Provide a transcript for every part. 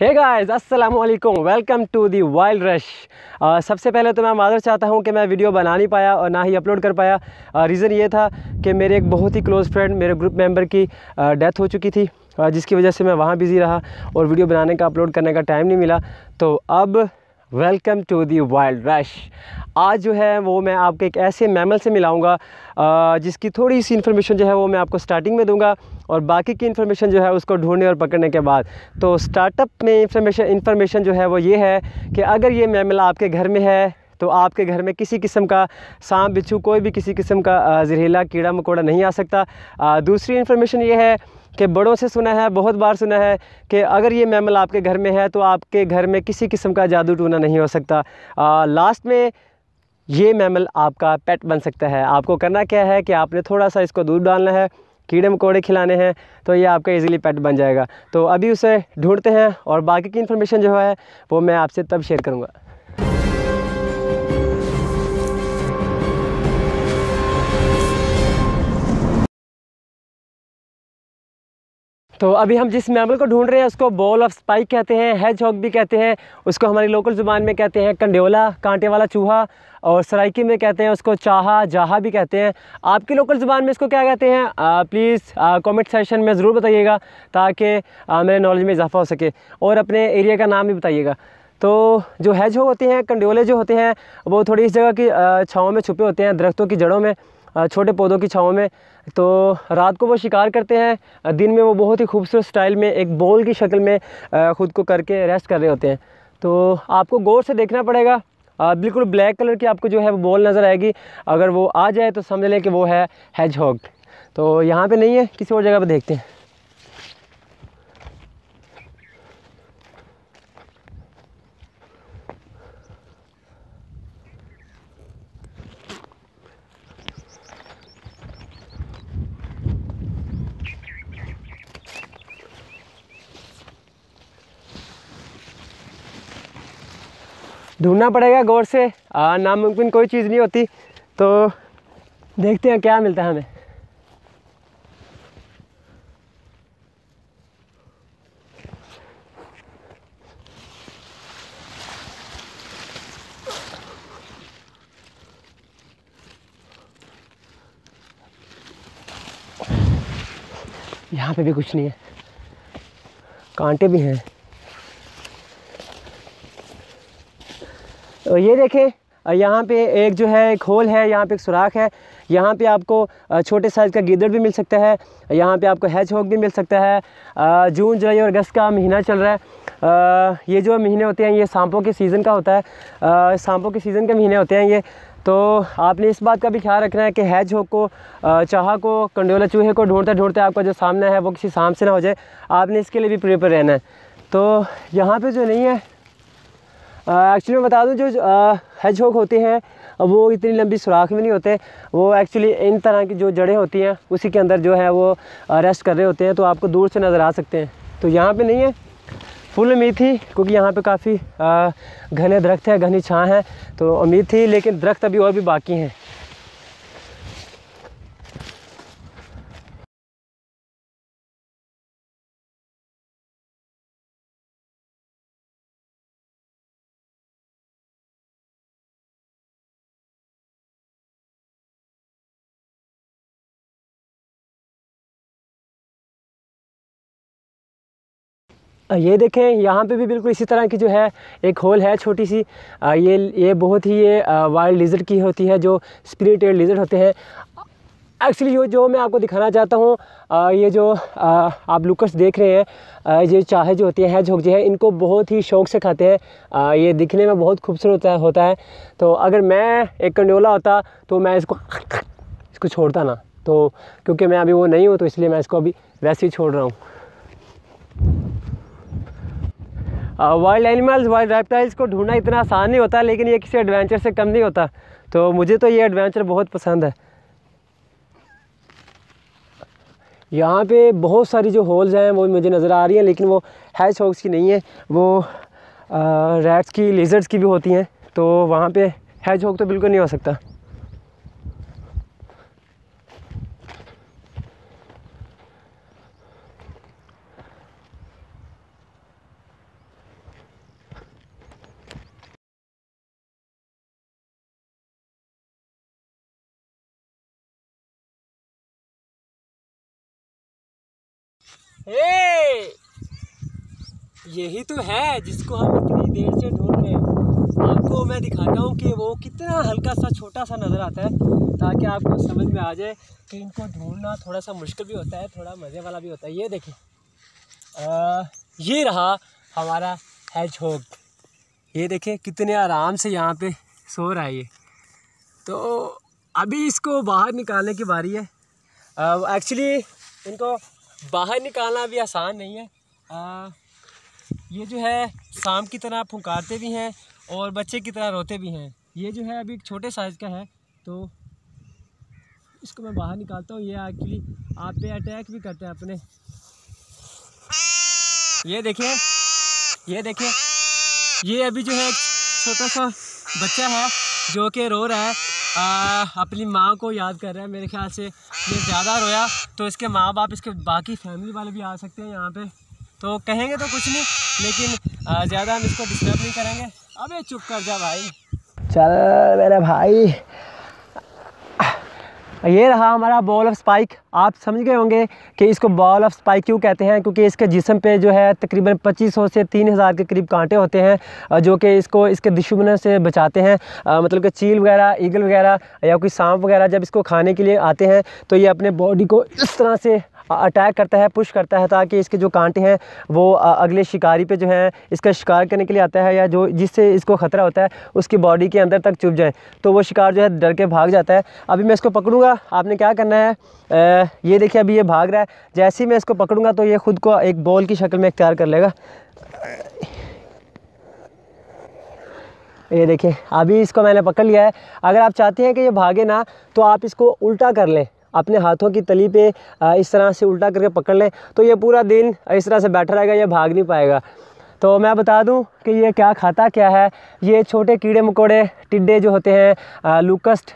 है गाइस अस्सलाम वालेकुम welcome to the wild rush सबसे पहले तो मैं माजर चाहता हूँ कि मैं वीडियो बना नहीं पाया और ना ही अपलोड कर पाया रीज़न uh, ये था कि मेरे एक बहुत ही क्लोज़ फ्रेंड मेरे ग्रुप मेंबर की डेथ uh, हो चुकी थी uh, जिसकी वजह से मैं वहाँ बिज़ी रहा और वीडियो बनाने का अपलोड करने का टाइम नहीं मिला तो अब welcome to the wild rush आज जो है वो मैं आपके एक ऐसे मैमल से मिलाऊँगा जिसकी थोड़ी सी इन्फॉर्मेशन जो है वो मैं आपको स्टार्टिंग में दूँगा और बाकी की इन्फॉर्मेशन जो है उसको ढूंढने और पकड़ने के बाद तो स्टार्टअप में इंफॉर्मेशन इन्फॉर्मेशन जो है वो ये है कि अगर ये मैमला आपके घर में है तो आपके घर में किसी किस्म का सांप बिच्छू कोई भी किसी किस्म का जहरीला कीड़ा मकोड़ा नहीं आ सकता आ, दूसरी इन्फॉर्मेशन ये है कि बड़ों से सुना है बहुत बार सुना है कि अगर ये मैमल आपके घर में है तो आपके घर में किसी किस्म का जादू टूना नहीं हो सकता आ, लास्ट में ये मैमल आपका पेट बन सकता है आपको करना क्या है कि आपने थोड़ा सा इसको दूध डालना है कीड़े मकोड़े खिलाने हैं तो ये आपका इजीली पेट बन जाएगा तो अभी उसे ढूंढते हैं और बाकी की इन्फॉर्मेशन जो है वो मैं आपसे तब शेयर करूँगा तो अभी हम जिस मैमल को ढूंढ रहे हैं उसको बॉल ऑफ स्पाइक कहते हैं हेज हॉक भी कहते हैं उसको हमारी लोकल ज़ुबान में कहते हैं कंडेवला कांटे वाला चूहा और सराइकी में कहते हैं उसको चाहा जाहा भी कहते हैं आपकी लोकल ज़ुबान में इसको क्या कहते हैं प्लीज़ कमेंट सेशन में ज़रूर बताइएगा ताकि मेरे नॉलेज में इजाफा हो सके और अपने एरिया का नाम भी बताइएगा तो जो हैज होते हैं कंडोले जो होते हैं वो थोड़ी इस जगह की छाँव में छुपे होते हैं दरख्तों की जड़ों में छोटे पौधों की छाँव में तो रात को वो शिकार करते हैं दिन में वो बहुत ही खूबसूरत स्टाइल में एक बॉल की शक्ल में ख़ुद को करके रेस्ट कर रहे होते हैं तो आपको गौर से देखना पड़ेगा बिल्कुल ब्लैक कलर की आपको जो है वो बॉल नज़र आएगी अगर वो आ जाए तो समझ लें कि वो है हैज तो यहाँ पर नहीं है किसी और जगह पर देखते हैं ढूंढना पड़ेगा गौर से नामुमकिन कोई चीज़ नहीं होती तो देखते हैं क्या मिलता है हमें यहाँ पे भी कुछ नहीं है कांटे भी हैं तो ये देखें यहाँ पे एक जो है एक होल है यहाँ पे एक सुराख है यहाँ पे आपको छोटे साइज़ का गिदड़ भी मिल सकता है यहाँ पे आपको हैच होक भी मिल सकता है जून जुलाई और अगस्त का महीना चल रहा है ये जो महीने होते हैं ये सांपों के सीज़न का होता है सांपों के सीज़न के महीने होते हैं ये तो आपने इस बात का भी ख्याल रखना है कि हैज होक को चाह को कंडोला चूहे को ढूंढते ढूंढते आपका जो सामना है वो किसी सांप से ना हो जाए आपने इसके लिए भी प्रेपर रहना है तो यहाँ पर जो नहीं है एक्चुअली मैं बता दूं जो हेज होक होते हैं वो इतनी लंबी सुराख में नहीं होते वो एक्चुअली इन तरह की जो जड़ें होती हैं उसी के अंदर जो है वो रेस्ट कर रहे होते हैं तो आपको दूर से नज़र आ सकते हैं तो यहाँ पर नहीं है फुल उम्मीद थी क्योंकि यहाँ पे काफ़ी घने दरख्त हैं घनी छाँ हैं तो उम्मीद थी लेकिन दरख्त अभी और भी बाकी हैं ये देखें यहाँ पे भी बिल्कुल इसी तरह की जो है एक होल है छोटी सी ये ये बहुत ही ये वाइल्ड लिजर्ट की होती है जो स्प्रिटेड लिजर्ट होते हैं एक्चुअली ये जो मैं आपको दिखाना चाहता हूँ ये जो आ, आप लुकस देख रहे हैं ये चाहे जो होती है झोंक जो है इनको बहुत ही शौक से खाते हैं ये दिखने में बहुत खूबसूरत होता है होता है तो अगर मैं एक कंडोला होता तो मैं इसको इसको छोड़ता ना तो क्योंकि मैं अभी वो नहीं हूँ तो इसलिए मैं इसको अभी वैसे ही छोड़ रहा हूँ वाइल्ड एनिमल्स वाइल्ड रेप्टाइल्स को ढूंढना इतना आसान नहीं होता लेकिन ये किसी एडवेंचर से कम नहीं होता तो मुझे तो ये एडवेंचर बहुत पसंद है यहाँ पे बहुत सारी जो होल्स हैं वो मुझे नज़र आ रही हैं लेकिन वो हैच हॉक्स की नहीं है वो रैट्स की लेज़र्स की भी होती हैं तो वहाँ पे हैच हॉक तो बिल्कुल नहीं हो सकता यही तो है जिसको हम इतनी देर से ढूंढ रहे हैं आपको मैं दिखाता हूँ कि वो कितना हल्का सा छोटा सा नज़र आता है ताकि आपको समझ में आ जाए कि इनको ढूंढना थोड़ा सा मुश्किल भी होता है थोड़ा मज़े वाला भी होता है ये देखिए ये रहा हमारा हैज ये देखें कितने आराम से यहाँ पे सो रहा है ये तो अभी इसको बाहर निकालने की बारी है एक्चुअली इनको बाहर निकालना भी आसान नहीं है आ, ये जो है शाम की तरह फुंकारते भी हैं और बच्चे की तरह रोते भी हैं ये जो है अभी एक छोटे साइज़ का है तो इसको मैं बाहर निकालता हूँ ये एक्चुअली आप पे अटैक भी करते हैं अपने ये देखिए ये देखिए ये अभी जो है छोटा सा बच्चा है जो कि रो रहा है आ, अपनी माँ को याद कर रहा है मेरे ख्याल से ये ज़्यादा रोया तो इसके माँ बाप इसके बाकी फैमिली वाले भी आ सकते हैं यहाँ पे तो कहेंगे तो कुछ नहीं लेकिन ज़्यादा हम इसको डिस्टर्ब नहीं करेंगे अबे चुप कर जा भाई चल मेरे भाई ये रहा हमारा बॉल ऑफ स्पाइक आप समझ गए होंगे कि इसको बॉल ऑफ स्पाइक क्यों कहते हैं क्योंकि इसके जिसम पे जो है तकरीबन 2500 से 3000 के करीब कांटे होते हैं जो कि इसको इसके दुश्मनों से बचाते हैं मतलब कि चील वगैरह ईगल वगैरह या कोई सांप वगैरह जब इसको खाने के लिए आते हैं तो ये अपने बॉडी को इस तरह से अटैक करता है पुश करता है ताकि इसके जो कांटे हैं वो अगले शिकारी पे जो है इसका शिकार करने के लिए आता है या जो जिससे इसको ख़तरा होता है उसकी बॉडी के अंदर तक चुप जाए तो वो शिकार जो है डर के भाग जाता है अभी मैं इसको पकड़ूंगा आपने क्या करना है आ, ये देखिए अभी ये भाग रहा है जैसे ही मैं इसको पकड़ूंगा तो ये ख़ुद को एक बॉल की शक्ल में इख्तियार कर लेगा ये देखिए अभी इसको मैंने पकड़ लिया है अगर आप चाहते हैं कि ये भागे ना तो आप इसको उल्टा कर लें अपने हाथों की तली पे इस तरह से उल्टा करके पकड़ लें तो ये पूरा दिन इस तरह से बैठा रहेगा ये भाग नहीं पाएगा तो मैं बता दूं कि ये क्या खाता क्या है ये छोटे कीड़े मकोड़े टिड्डे जो होते हैं लूकस्ट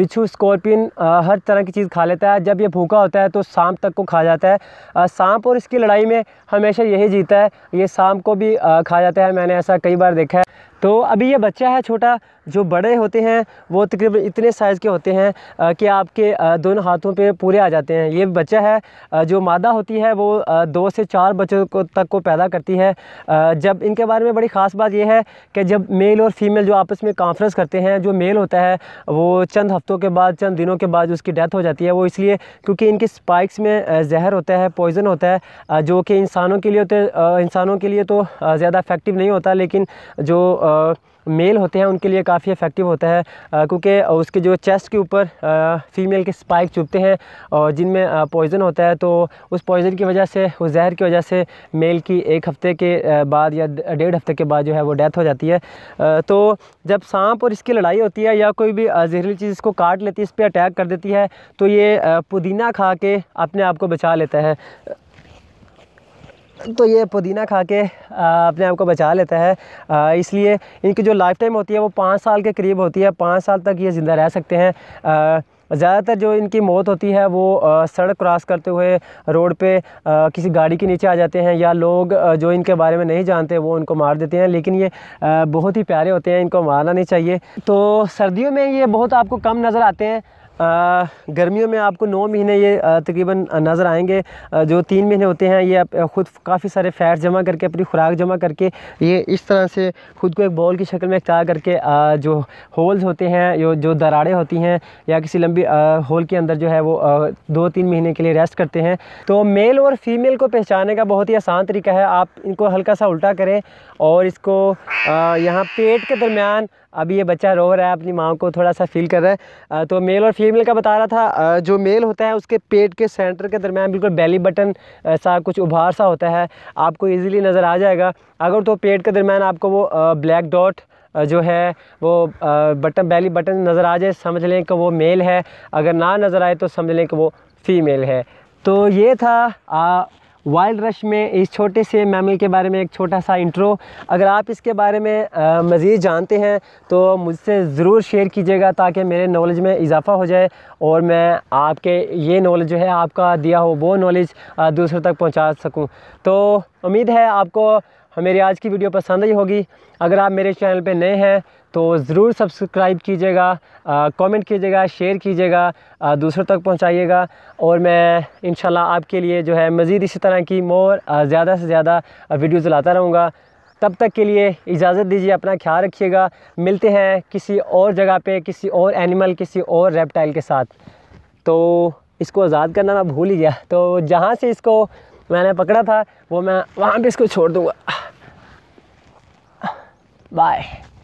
बिच्छू स्कॉर्पियन हर तरह की चीज़ खा लेता है जब ये भूखा होता है तो सांप तक को खा जाता है सांप और इसकी लड़ाई में हमेशा यही जीता है ये सांप को भी आ, खा जाता है मैंने ऐसा कई बार देखा है तो अभी ये बच्चा है छोटा जो बड़े होते हैं वो तकरीबन इतने साइज़ के होते हैं कि आपके दोनों हाथों पे पूरे आ जाते हैं ये बच्चा है जो मादा होती है वो दो से चार बच्चों को तक को पैदा करती है जब इनके बारे में बड़ी ख़ास बात यह है कि जब मेल और फीमेल जो आपस में कॉन्फ्रेंस करते हैं जो मेल होता है वो चंद हफ़्तों के बाद चंद दिनों के बाद उसकी डेथ हो जाती है वो इसलिए क्योंकि इनके स्पाइक्स में जहर होता है पॉइज़न होता है जो कि इंसानों के लिए होते तो, इंसानों के लिए तो ज़्यादा अफेक्टिव नहीं होता लेकिन जो मेल होते हैं उनके लिए काफ़ी इफ़ेक्टिव होता है क्योंकि उसके जो चेस्ट के ऊपर फीमेल के स्पाइक चुभते हैं और जिनमें पॉइज़न होता है तो उस पॉइज़न की वजह से उस जहर की वजह से मेल की एक हफ़्ते के बाद या डेढ़ हफ़्ते के बाद जो है वो डेथ हो जाती है तो जब सांप और इसकी लड़ाई होती है या कोई भी जहरीली चीज़ इसको काट लेती है इस पर अटैक कर देती है तो ये पुदीना खा के अपने आप को बचा लेता है तो ये पुदीना खा के अपने आप को बचा लेता है इसलिए इनकी जो लाइफ टाइम होती है वो पाँच साल के करीब होती है पाँच साल तक ये ज़िंदा रह सकते हैं ज़्यादातर जो इनकी मौत होती है वो सड़क क्रॉस करते हुए रोड पे किसी गाड़ी के नीचे आ जाते हैं या लोग जो इनके बारे में नहीं जानते वो उनको मार देते हैं लेकिन ये बहुत ही प्यारे होते हैं इनको मारना नहीं चाहिए तो सर्दियों में ये बहुत आपको कम नज़र आते हैं गर्मियों में आपको नौ महीने ये तकरीबन नज़र आएंगे जो तीन महीने होते हैं ये आप ख़ुद काफ़ी सारे फ़ैट जमा करके अपनी खुराक जमा करके ये इस तरह से ख़ुद को एक बॉल की शक्ल में तैयार करके जो होल्स होते हैं जो जो दराड़ें होती हैं या किसी लंबी होल के अंदर जो है वो दो तीन महीने के लिए रेस्ट करते हैं तो मेल और फीमेल को पहचानने का बहुत ही आसान तरीका है आप इनको हल्का सा उल्टा करें और इसको यहाँ पेट के दरमियान अभी ये बच्चा रो रहा है अपनी माँ को थोड़ा सा फील कर रहा है तो मेल और फीमेल का बता रहा था जो मेल होता है उसके पेट के सेंटर के दरमियान बिल्कुल बेली बटन सा कुछ उभार सा होता है आपको इजीली नज़र आ जाएगा अगर तो पेट के दरमियान आपको वो ब्लैक डॉट जो है वो बटन बेली बटन नज़र आ जाए समझ लें कि वो मेल है अगर ना नज़र आए तो समझ लें कि वो फीमेल है तो ये था आ, वाइल्ड रश में इस छोटे से मैमल के बारे में एक छोटा सा इंट्रो अगर आप इसके बारे में मज़ीद जानते हैं तो मुझसे ज़रूर शेयर कीजिएगा ताकि मेरे नॉलेज में इजाफ़ा हो जाए और मैं आपके ये नॉलेज जो है आपका दिया हो वो नॉलेज दूसरों तक पहुंचा सकूं तो उम्मीद है आपको मेरी आज की वीडियो पसंद आई होगी अगर आप मेरे चैनल पे नए हैं तो ज़रूर सब्सक्राइब कीजिएगा कमेंट कीजिएगा शेयर कीजिएगा दूसरों तक पहुंचाइएगा और मैं इन आपके लिए जो है मज़ीद इसी तरह की मोर ज़्यादा से ज़्यादा वीडियोज़ लाता रहूँगा तब तक के लिए इजाज़त दीजिए अपना ख्याल रखिएगा मिलते हैं किसी और जगह पे किसी और एनिमल किसी और रेप्टाइल के साथ तो इसको आज़ाद करना मैं भूल ही गया तो जहाँ से इसको मैंने पकड़ा था वो मैं वहाँ पे इसको छोड़ दूँगा बाय